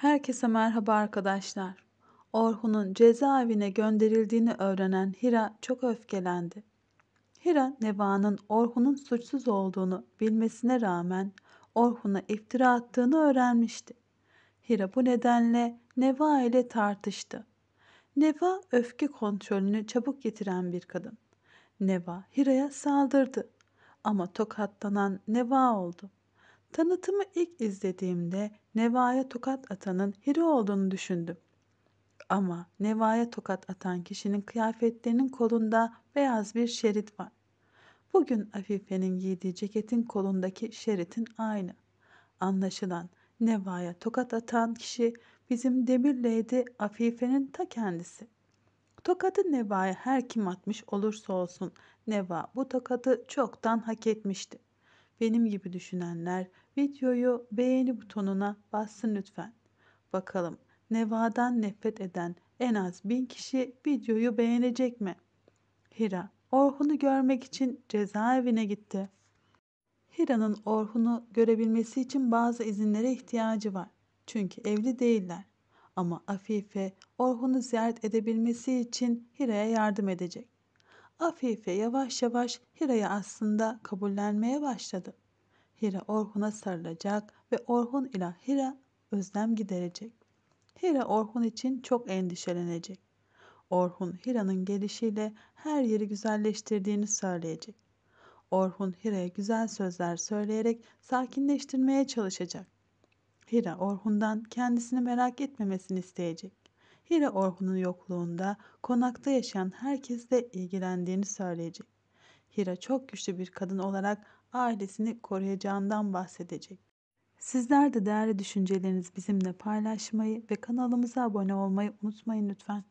Herkese merhaba arkadaşlar. Orhun'un cezaevine gönderildiğini öğrenen Hira çok öfkelendi. Hira, Neva'nın Orhun'un suçsuz olduğunu bilmesine rağmen Orhun'a iftira attığını öğrenmişti. Hira bu nedenle Neva ile tartıştı. Neva öfke kontrolünü çabuk getiren bir kadın. Neva Hira'ya saldırdı ama tokatlanan Neva oldu. Tanıtımı ilk izlediğimde Neva'ya tokat atanın Hiri olduğunu düşündüm. Ama Neva'ya tokat atan kişinin kıyafetlerinin kolunda beyaz bir şerit var. Bugün Afife'nin giydiği ceketin kolundaki şeritin aynı. Anlaşılan Neva'ya tokat atan kişi bizim demir lady Afife'nin ta kendisi. Tokadı Neva'ya her kim atmış olursa olsun Neva bu tokadı çoktan hak etmişti benim gibi düşünenler videoyu beğeni butonuna bassın lütfen. Bakalım Neva'dan nefret eden en az bin kişi videoyu beğenecek mi? Hira, Orhun'u görmek için cezaevine gitti. Hira'nın Orhun'u görebilmesi için bazı izinlere ihtiyacı var. Çünkü evli değiller. Ama Afife Orhun'u ziyaret edebilmesi için Hira'ya yardım edecek. Afife yavaş yavaş Hira'yı aslında kabullenmeye başladı. Hira Orhun'a sarılacak ve Orhun ile Hira özlem giderecek. Hira Orhun için çok endişelenecek. Orhun Hira'nın gelişiyle her yeri güzelleştirdiğini söyleyecek. Orhun Hira'ya güzel sözler söyleyerek sakinleştirmeye çalışacak. Hira Orhun'dan kendisini merak etmemesini isteyecek. Hira Orhun'un yokluğunda konakta yaşayan herkesle ilgilendiğini söyleyecek. Hira çok güçlü bir kadın olarak ailesini koruyacağından bahsedecek. Sizler de değerli düşüncelerinizi bizimle paylaşmayı ve kanalımıza abone olmayı unutmayın lütfen.